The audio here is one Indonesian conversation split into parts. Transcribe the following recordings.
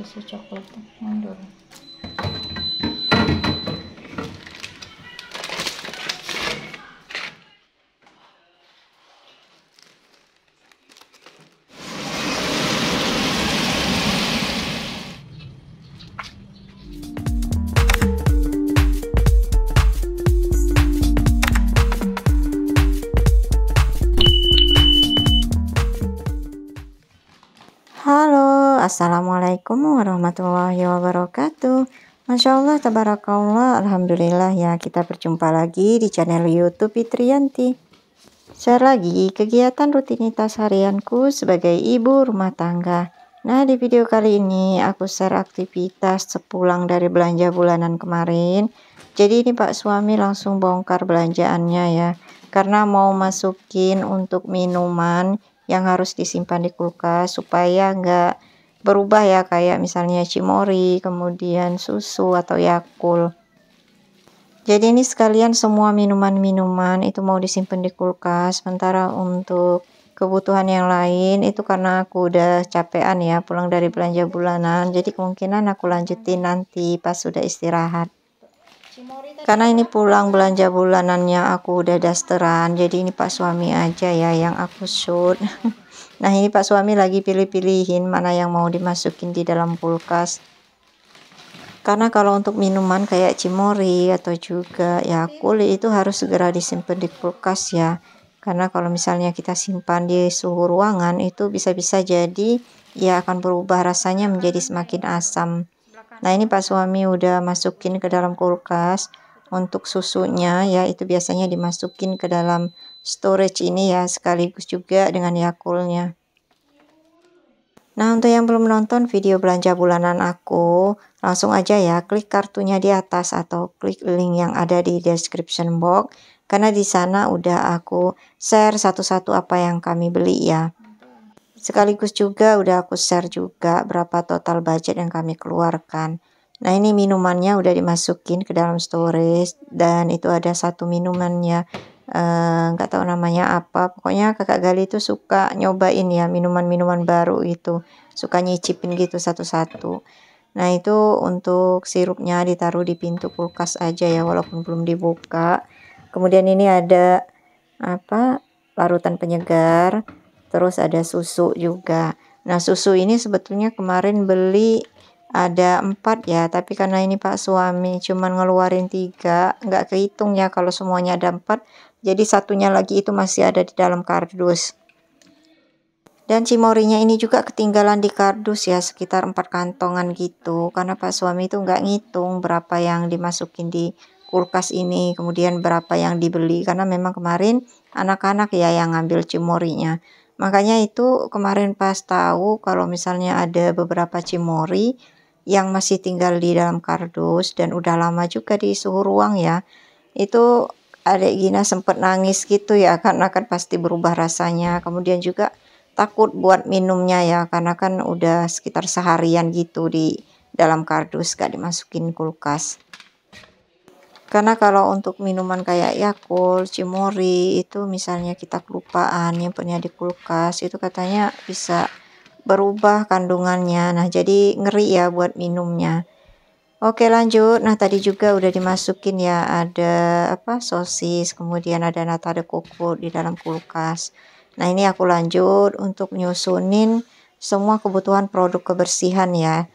asa chaqirdi mangorii Assalamualaikum warahmatullahi wabarakatuh. Masya Allah, tabarakallah, Alhamdulillah ya kita berjumpa lagi di channel Youtube Fitrianti. Share lagi kegiatan rutinitas harianku sebagai ibu rumah tangga. Nah, di video kali ini aku share aktivitas sepulang dari belanja bulanan kemarin. Jadi ini Pak suami langsung bongkar belanjaannya ya. Karena mau masukin untuk minuman yang harus disimpan di kulkas supaya nggak berubah ya kayak misalnya cimori kemudian susu atau yakul jadi ini sekalian semua minuman-minuman itu mau disimpan di kulkas sementara untuk kebutuhan yang lain itu karena aku udah capean ya pulang dari belanja bulanan jadi kemungkinan aku lanjutin nanti pas sudah istirahat karena ini pulang belanja bulanannya aku udah dasteran jadi ini pak suami aja ya yang aku shoot Nah ini Pak Suami lagi pilih-pilihin mana yang mau dimasukin di dalam kulkas. Karena kalau untuk minuman kayak cimori atau juga ya kulit itu harus segera disimpan di kulkas ya. Karena kalau misalnya kita simpan di suhu ruangan itu bisa-bisa jadi ya akan berubah rasanya menjadi semakin asam. Nah ini Pak Suami udah masukin ke dalam kulkas untuk susunya ya itu biasanya dimasukin ke dalam storage ini ya sekaligus juga dengan yakulnya Nah untuk yang belum nonton video belanja bulanan aku langsung aja ya klik kartunya di atas atau klik link yang ada di description box karena di sana udah aku share satu-satu apa yang kami beli ya. Sekaligus juga udah aku share juga berapa total budget yang kami keluarkan. Nah ini minumannya udah dimasukin ke dalam storage dan itu ada satu minumannya Eh, nggak uh, tahu namanya apa pokoknya kakak Gali itu suka nyobain ya minuman-minuman baru itu, suka nyicipin gitu satu-satu nah itu untuk sirupnya ditaruh di pintu kulkas aja ya walaupun belum dibuka kemudian ini ada apa larutan penyegar terus ada susu juga nah susu ini sebetulnya kemarin beli ada empat ya tapi karena ini pak suami cuman ngeluarin tiga nggak kehitung ya kalau semuanya ada empat jadi satunya lagi itu masih ada di dalam kardus dan cimorinya ini juga ketinggalan di kardus ya sekitar empat kantongan gitu karena pak suami itu nggak ngitung berapa yang dimasukin di kulkas ini kemudian berapa yang dibeli karena memang kemarin anak-anak ya yang ngambil cimorinya makanya itu kemarin pas tahu kalau misalnya ada beberapa cimori yang masih tinggal di dalam kardus dan udah lama juga di suhu ruang ya itu adik Gina sempat nangis gitu ya karena kan pasti berubah rasanya kemudian juga takut buat minumnya ya karena kan udah sekitar seharian gitu di dalam kardus gak dimasukin kulkas karena kalau untuk minuman kayak Yakult, Cimori itu misalnya kita kelupaan yang punya di kulkas itu katanya bisa berubah kandungannya. Nah, jadi ngeri ya buat minumnya. Oke, lanjut. Nah, tadi juga udah dimasukin ya ada apa? sosis, kemudian ada nata de coco di dalam kulkas. Nah, ini aku lanjut untuk nyusunin semua kebutuhan produk kebersihan ya.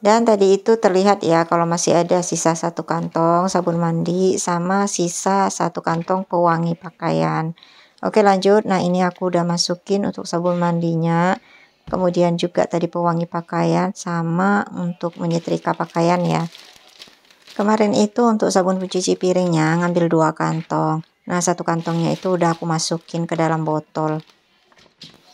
Dan tadi itu terlihat ya kalau masih ada sisa satu kantong sabun mandi sama sisa satu kantong pewangi pakaian. Oke lanjut, nah ini aku udah masukin untuk sabun mandinya Kemudian juga tadi pewangi pakaian sama untuk menyetrika pakaian ya Kemarin itu untuk sabun pencuci piringnya ngambil dua kantong Nah satu kantongnya itu udah aku masukin ke dalam botol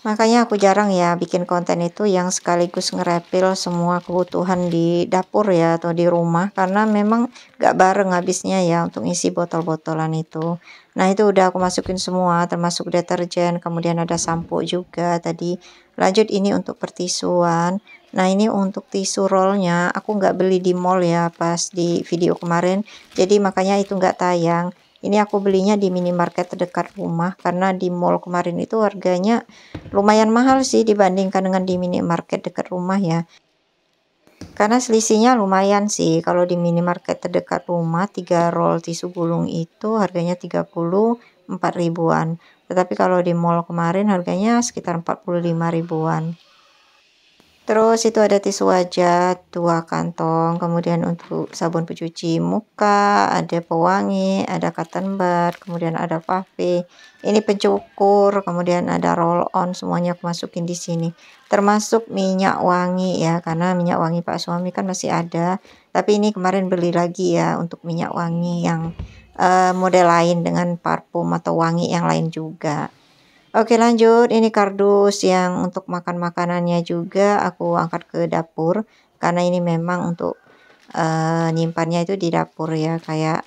Makanya aku jarang ya bikin konten itu yang sekaligus ngerepil semua kebutuhan di dapur ya atau di rumah karena memang gak bareng habisnya ya untuk isi botol-botolan itu. Nah itu udah aku masukin semua termasuk deterjen kemudian ada sampo juga tadi. Lanjut ini untuk pertisuan. Nah ini untuk tisu rollnya aku gak beli di mall ya pas di video kemarin. Jadi makanya itu gak tayang ini aku belinya di minimarket terdekat rumah karena di mall kemarin itu harganya lumayan mahal sih dibandingkan dengan di minimarket dekat rumah ya karena selisihnya lumayan sih kalau di minimarket terdekat rumah 3 roll tisu gulung itu harganya 34 ribuan tetapi kalau di mall kemarin harganya sekitar 45 ribuan Terus itu ada tisu wajah dua kantong, kemudian untuk sabun pencuci muka, ada pewangi, ada cotton bud, kemudian ada vape. Ini pencukur, kemudian ada roll on semuanya aku masukin di sini. Termasuk minyak wangi ya, karena minyak wangi Pak suami kan masih ada. Tapi ini kemarin beli lagi ya untuk minyak wangi yang uh, model lain dengan parfum atau wangi yang lain juga. Oke lanjut, ini kardus yang untuk makan makanannya juga aku angkat ke dapur karena ini memang untuk uh, nyimpannya itu di dapur ya kayak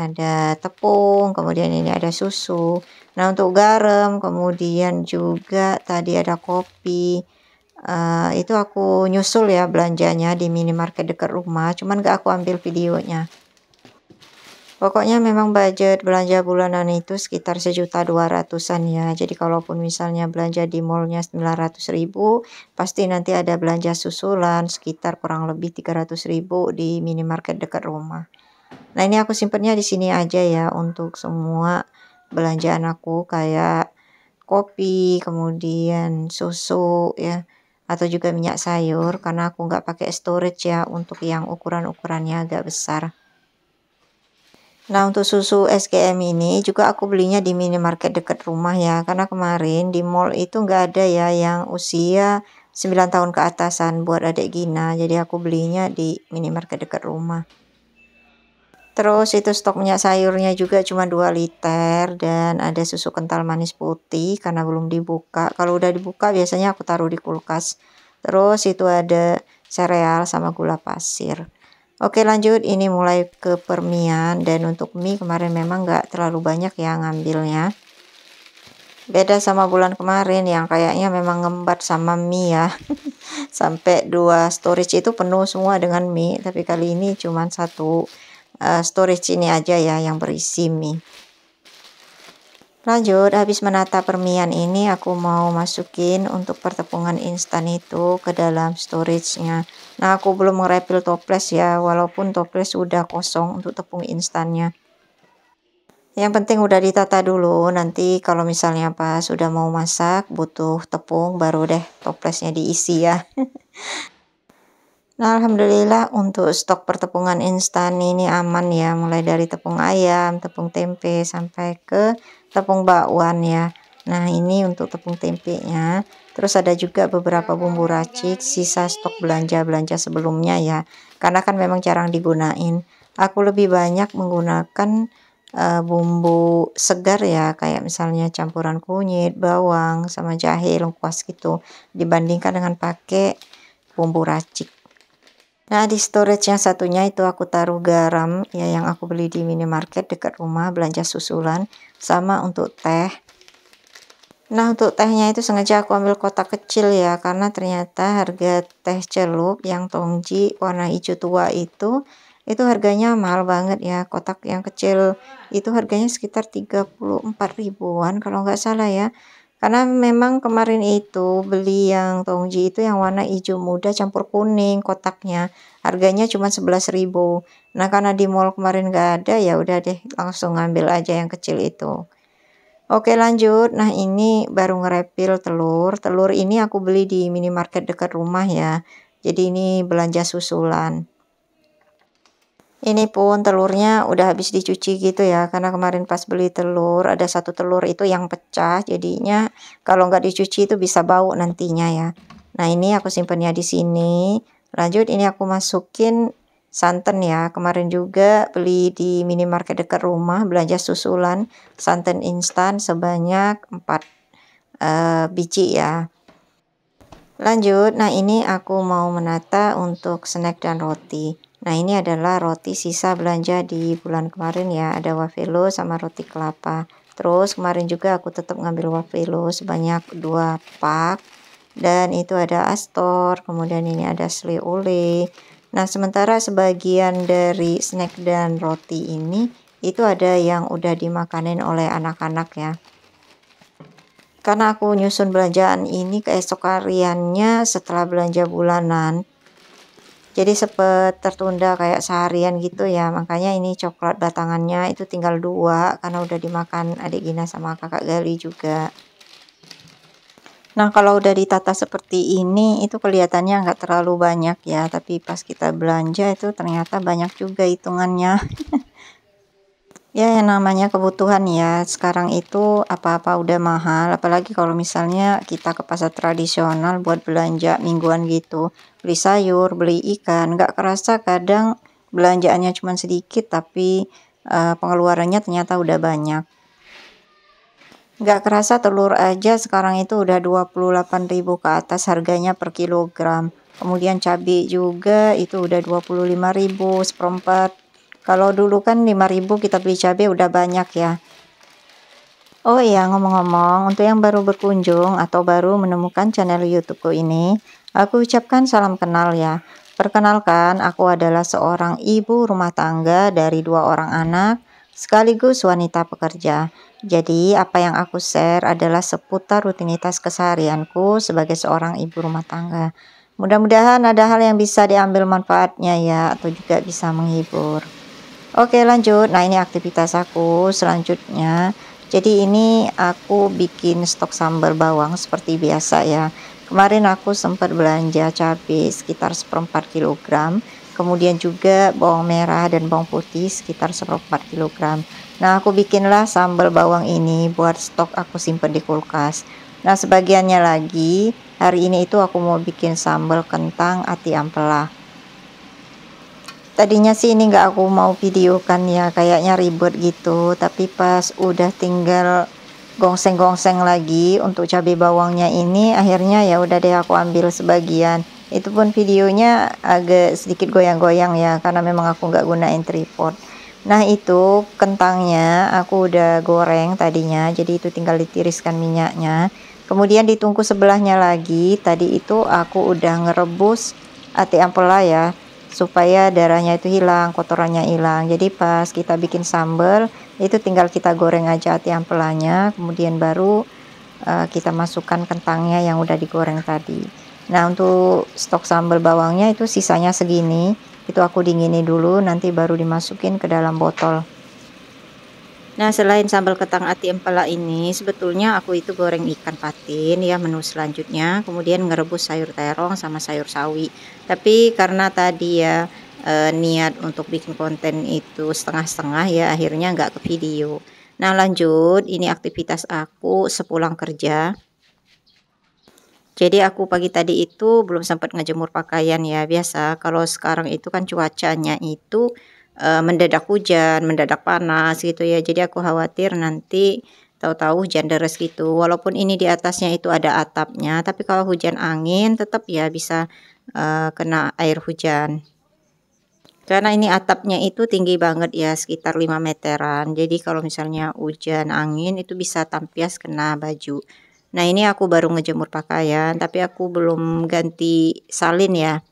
ada tepung, kemudian ini ada susu. Nah untuk garam, kemudian juga tadi ada kopi. Uh, itu aku nyusul ya belanjanya di minimarket dekat rumah, cuman gak aku ambil videonya. Pokoknya memang budget belanja bulanan itu sekitar sejuta dua ratusan ya. Jadi kalaupun misalnya belanja di mallnya 900 ribu, pasti nanti ada belanja susulan sekitar kurang lebih 300 ribu di minimarket dekat rumah. Nah ini aku simpennya di sini aja ya untuk semua belanjaan aku kayak kopi, kemudian susu ya atau juga minyak sayur karena aku nggak pakai storage ya untuk yang ukuran-ukurannya agak besar. Nah untuk susu SGM ini juga aku belinya di minimarket dekat rumah ya Karena kemarin di mall itu nggak ada ya yang usia 9 tahun ke atasan buat adik Gina Jadi aku belinya di minimarket dekat rumah Terus itu stok minyak sayurnya juga cuma 2 liter Dan ada susu kental manis putih karena belum dibuka Kalau udah dibuka biasanya aku taruh di kulkas Terus itu ada sereal sama gula pasir Oke lanjut ini mulai ke permian dan untuk mie kemarin memang nggak terlalu banyak ya ngambilnya beda sama bulan kemarin yang kayaknya memang ngembat sama mie ya sampai dua storage itu penuh semua dengan mie tapi kali ini cuman satu uh, storage ini aja ya yang berisi mie Lanjut, habis menata permian ini aku mau masukin untuk pertepungan instan itu ke dalam storage-nya. Nah, aku belum merepil toples ya, walaupun toples sudah kosong untuk tepung instannya. Yang penting udah ditata dulu, nanti kalau misalnya pas sudah mau masak butuh tepung baru deh toplesnya diisi ya. Nah, alhamdulillah untuk stok pertepungan instan ini aman ya, mulai dari tepung ayam, tepung tempe sampai ke tepung bakwan ya nah ini untuk tepung tempe nya, terus ada juga beberapa bumbu racik sisa stok belanja-belanja sebelumnya ya karena kan memang jarang digunain aku lebih banyak menggunakan uh, bumbu segar ya kayak misalnya campuran kunyit bawang sama jahe lengkuas gitu dibandingkan dengan pakai bumbu racik Nah, di storage yang satunya itu aku taruh garam ya yang aku beli di minimarket dekat rumah belanja susulan sama untuk teh. Nah, untuk tehnya itu sengaja aku ambil kotak kecil ya karena ternyata harga teh celup yang tongji warna hijau tua itu itu harganya mahal banget ya. Kotak yang kecil itu harganya sekitar 34 ribuan kalau nggak salah ya karena memang kemarin itu beli yang tongji itu yang warna hijau muda campur kuning kotaknya harganya cuma 11.000 nah karena di mall kemarin gak ada ya udah deh langsung ngambil aja yang kecil itu oke lanjut nah ini baru ngerepil telur telur ini aku beli di minimarket dekat rumah ya jadi ini belanja susulan ini pun telurnya udah habis dicuci gitu ya karena kemarin pas beli telur ada satu telur itu yang pecah jadinya kalau nggak dicuci itu bisa bau nantinya ya. Nah ini aku simpennya di sini. Lanjut ini aku masukin santan ya kemarin juga beli di minimarket dekat rumah belanja susulan santan instan sebanyak 4 uh, eh, biji ya. Lanjut, nah ini aku mau menata untuk snack dan roti. Nah, ini adalah roti sisa belanja di bulan kemarin ya. Ada wafelo sama roti kelapa. Terus kemarin juga aku tetap ngambil wafelo sebanyak 2 pak. Dan itu ada Astor, kemudian ini ada Sli Ule. Nah, sementara sebagian dari snack dan roti ini itu ada yang udah dimakanin oleh anak-anak ya. Karena aku nyusun belanjaan ini keesokariannya setelah belanja bulanan, jadi sepet tertunda kayak seharian gitu ya makanya ini coklat batangannya itu tinggal dua karena udah dimakan adik Gina sama kakak Gali juga Nah kalau udah ditata seperti ini itu kelihatannya nggak terlalu banyak ya tapi pas kita belanja itu ternyata banyak juga hitungannya Ya yang namanya kebutuhan ya sekarang itu apa-apa udah mahal apalagi kalau misalnya kita ke pasar tradisional buat belanja mingguan gitu beli sayur beli ikan nggak kerasa kadang belanjaannya cuma sedikit tapi uh, pengeluarannya ternyata udah banyak nggak kerasa telur aja sekarang itu udah 28.000 ke atas harganya per kilogram kemudian cabai juga itu udah 25.000 seperempat kalau dulu kan 5000 kita beli cabai udah banyak ya. Oh iya, ngomong-ngomong, untuk yang baru berkunjung atau baru menemukan channel YouTubeku ini, aku ucapkan salam kenal ya. Perkenalkan, aku adalah seorang ibu rumah tangga dari dua orang anak, sekaligus wanita pekerja. Jadi, apa yang aku share adalah seputar rutinitas keseharianku sebagai seorang ibu rumah tangga. Mudah-mudahan ada hal yang bisa diambil manfaatnya ya, atau juga bisa menghibur. Oke lanjut nah ini aktivitas aku selanjutnya jadi ini aku bikin stok sambal bawang seperti biasa ya kemarin aku sempat belanja cabai sekitar seperempat kilogram kemudian juga bawang merah dan bawang putih sekitar seperempat kilogram nah aku bikinlah sambal bawang ini buat stok aku simpan di kulkas nah sebagiannya lagi hari ini itu aku mau bikin sambal kentang ati ampela tadinya sih ini nggak aku mau videokan ya kayaknya ribet gitu tapi pas udah tinggal gongseng-gongseng lagi untuk cabai bawangnya ini akhirnya ya udah deh aku ambil sebagian itu pun videonya agak sedikit goyang-goyang ya karena memang aku nggak gunain tripod nah itu kentangnya aku udah goreng tadinya jadi itu tinggal ditiriskan minyaknya kemudian ditunggu sebelahnya lagi tadi itu aku udah ngerebus ati ampela ya supaya darahnya itu hilang, kotorannya hilang. Jadi pas kita bikin sambal itu tinggal kita goreng aja ati ampelanya, kemudian baru uh, kita masukkan kentangnya yang udah digoreng tadi. Nah, untuk stok sambal bawangnya itu sisanya segini. Itu aku dingini dulu nanti baru dimasukin ke dalam botol. Nah selain sambal ketang ati empala ini sebetulnya aku itu goreng ikan patin ya menu selanjutnya kemudian ngerebus sayur terong sama sayur sawi tapi karena tadi ya e, niat untuk bikin konten itu setengah-setengah ya akhirnya nggak ke video nah lanjut ini aktivitas aku sepulang kerja jadi aku pagi tadi itu belum sempat ngejemur pakaian ya biasa kalau sekarang itu kan cuacanya itu uh, mendadak hujan, mendadak panas gitu ya. Jadi aku khawatir nanti tahu-tahu hujan deras gitu. Walaupun ini di atasnya itu ada atapnya, tapi kalau hujan angin tetap ya bisa uh, kena air hujan. Karena ini atapnya itu tinggi banget ya, sekitar 5 meteran. Jadi kalau misalnya hujan angin itu bisa tampias kena baju. Nah, ini aku baru ngejemur pakaian, tapi aku belum ganti salin ya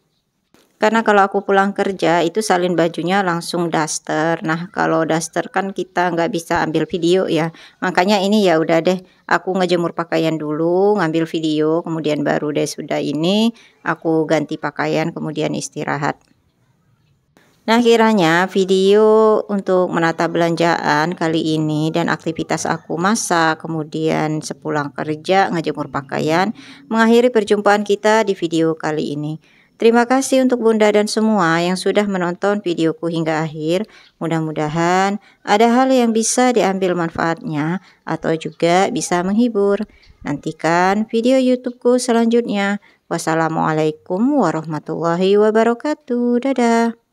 karena kalau aku pulang kerja itu salin bajunya langsung daster nah kalau daster kan kita nggak bisa ambil video ya makanya ini ya udah deh aku ngejemur pakaian dulu ngambil video kemudian baru deh sudah ini aku ganti pakaian kemudian istirahat Nah kiranya video untuk menata belanjaan kali ini dan aktivitas aku masak kemudian sepulang kerja ngejemur pakaian mengakhiri perjumpaan kita di video kali ini. Terima kasih untuk Bunda dan semua yang sudah menonton videoku hingga akhir. Mudah-mudahan ada hal yang bisa diambil manfaatnya atau juga bisa menghibur. Nantikan video YouTubeku selanjutnya. Wassalamualaikum warahmatullahi wabarakatuh. Dadah.